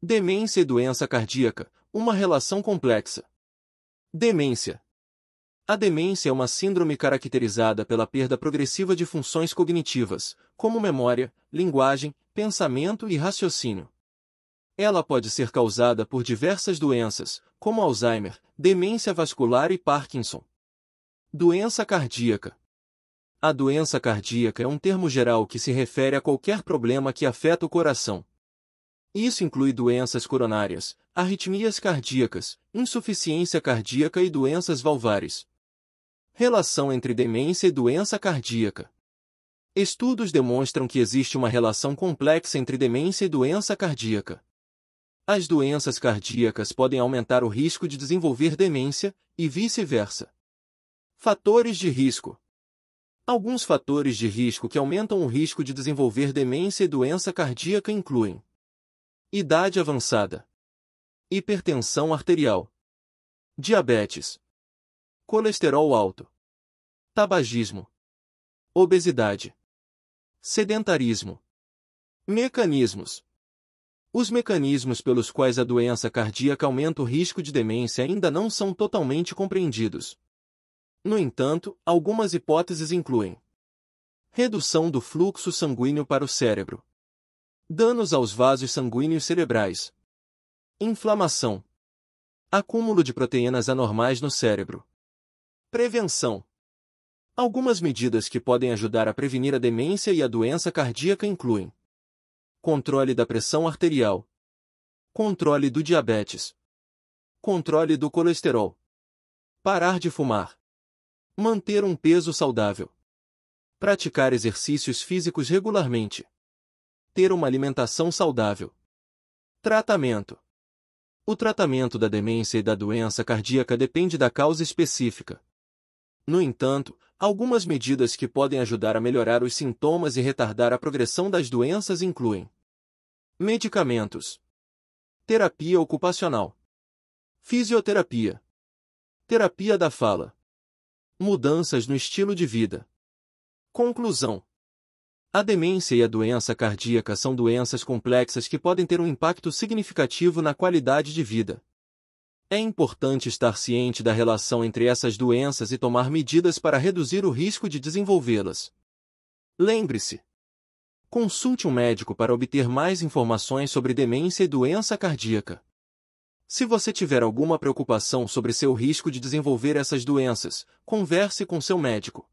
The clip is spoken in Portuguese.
Demência e doença cardíaca, uma relação complexa. Demência. A demência é uma síndrome caracterizada pela perda progressiva de funções cognitivas, como memória, linguagem, pensamento e raciocínio. Ela pode ser causada por diversas doenças, como Alzheimer, demência vascular e Parkinson. Doença cardíaca. A doença cardíaca é um termo geral que se refere a qualquer problema que afeta o coração, isso inclui doenças coronárias, arritmias cardíacas, insuficiência cardíaca e doenças valvares. Relação entre demência e doença cardíaca. Estudos demonstram que existe uma relação complexa entre demência e doença cardíaca. As doenças cardíacas podem aumentar o risco de desenvolver demência e vice-versa. Fatores de risco. Alguns fatores de risco que aumentam o risco de desenvolver demência e doença cardíaca incluem Idade avançada. Hipertensão arterial. Diabetes. Colesterol alto. Tabagismo. Obesidade. Sedentarismo. Mecanismos. Os mecanismos pelos quais a doença cardíaca aumenta o risco de demência ainda não são totalmente compreendidos. No entanto, algumas hipóteses incluem redução do fluxo sanguíneo para o cérebro, Danos aos vasos sanguíneos cerebrais. Inflamação. Acúmulo de proteínas anormais no cérebro. Prevenção. Algumas medidas que podem ajudar a prevenir a demência e a doença cardíaca incluem controle da pressão arterial, controle do diabetes, controle do colesterol, parar de fumar, manter um peso saudável, praticar exercícios físicos regularmente ter uma alimentação saudável. Tratamento O tratamento da demência e da doença cardíaca depende da causa específica. No entanto, algumas medidas que podem ajudar a melhorar os sintomas e retardar a progressão das doenças incluem medicamentos, terapia ocupacional, fisioterapia, terapia da fala, mudanças no estilo de vida. Conclusão a demência e a doença cardíaca são doenças complexas que podem ter um impacto significativo na qualidade de vida. É importante estar ciente da relação entre essas doenças e tomar medidas para reduzir o risco de desenvolvê-las. Lembre-se: consulte um médico para obter mais informações sobre demência e doença cardíaca. Se você tiver alguma preocupação sobre seu risco de desenvolver essas doenças, converse com seu médico.